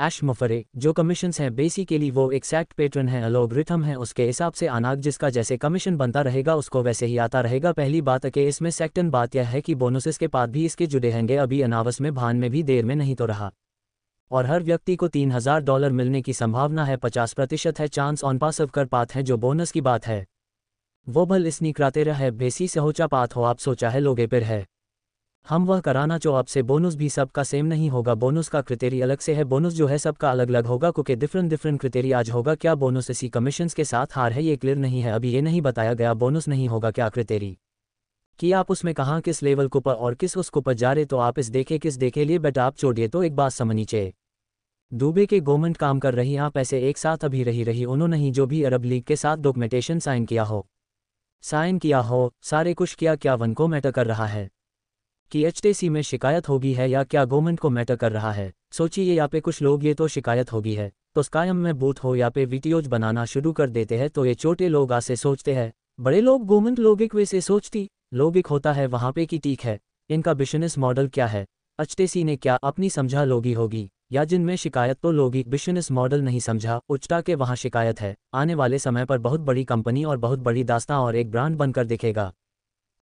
एश मफरे जो कमीशन हैं बेसिकली वो एक्सैक्ट पेटर्न है रिथम है उसके हिसाब से अनाग जिसका जैसे कमीशन बनता रहेगा उसको वैसे ही आता रहेगा पहली बात के इसमें सेक्टन बात यह है कि बोनसेस के बाद भी इसके जुड़े होंगे अभी अनावस में भान में भी देर में नहीं तो रहा और हर व्यक्ति को तीन हजार डॉलर मिलने की संभावना है पचास प्रतिशत है चांस ऑन पास कर पात है जो बोनस की बात है वो भल इसनी कराते रहे बेसी से होचा पात हो आप सोचा है लोगे पर है हम वह कराना जो आपसे बोनस भी सबका सेम नहीं होगा बोनस का क्रिटेरिया अलग से है बोनस जो है सबका अलग अलग होगा क्योंकि डिफरेंट डिफरेंट क्रिटेरिया आज होगा क्या बोनस इसी कमीशन के साथ हार है ये क्लियर नहीं है अभी ये नहीं बताया गया बोनस नहीं होगा क्या क्रिटेरी कि आप उसमें कहाँ किस लेवल को पर और किस उसको पर जा रहे तो आप इस देखे किस देखे लिए बट आप छोड़िए तो एक बात समझनी चाहिए दुबे के गवर्नमेंट काम कर रही आप ऐसे एक साथ अभी रही रही उन्होंने ही जो भी अरब लीग के साथ डॉक्यूमेंटेशन साइन किया हो साइन किया हो सारे कुछ किया क्या वन को मैटर कर रहा है कि एचटीसी में शिकायत होगी है या क्या गवर्नमेंट को मैटर कर रहा है सोचिए या पे कुछ लोग ये तो शिकायत होगी है तो स्कायम में बूथ हो या पे वीडियोज बनाना शुरू कर देते हैं तो ये छोटे लोग आसे सोचते हैं बड़े लोग गवर्नमेंट लोगिक वे से सोचती लोगिक होता है वहाँ पे कि ठीक है इनका बिजनेस मॉडल क्या है एचटीसी ने क्या अपनी समझा लोगी होगी या जिनमें शिकायत तो लोगी बिजनेस मॉडल नहीं समझा उच्चता के वहाँ शिकायत है आने वाले समय पर बहुत बड़ी कंपनी और बहुत बड़ी दास्ता और एक ब्रांड बनकर दिखेगा